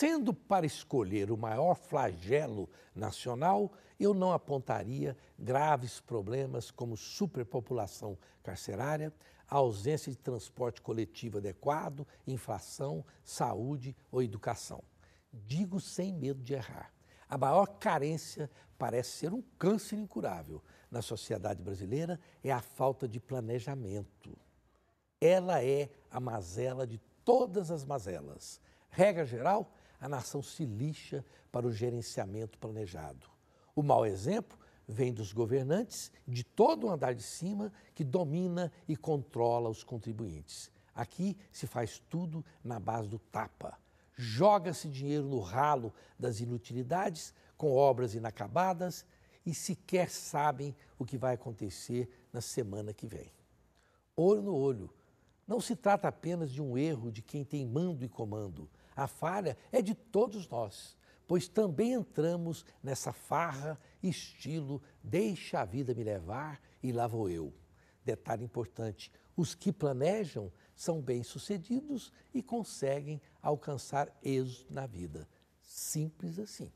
sendo para escolher o maior flagelo nacional, eu não apontaria graves problemas como superpopulação carcerária, ausência de transporte coletivo adequado, inflação, saúde ou educação. Digo sem medo de errar. A maior carência parece ser um câncer incurável na sociedade brasileira é a falta de planejamento. Ela é a mazela de todas as mazelas. Regra geral, a nação se lixa para o gerenciamento planejado. O mau exemplo vem dos governantes de todo o andar de cima que domina e controla os contribuintes. Aqui se faz tudo na base do tapa. Joga-se dinheiro no ralo das inutilidades, com obras inacabadas e sequer sabem o que vai acontecer na semana que vem. Olho no olho. Não se trata apenas de um erro de quem tem mando e comando. A falha é de todos nós, pois também entramos nessa farra, estilo, deixa a vida me levar e lá vou eu. Detalhe importante: os que planejam são bem-sucedidos e conseguem alcançar êxito na vida. Simples assim.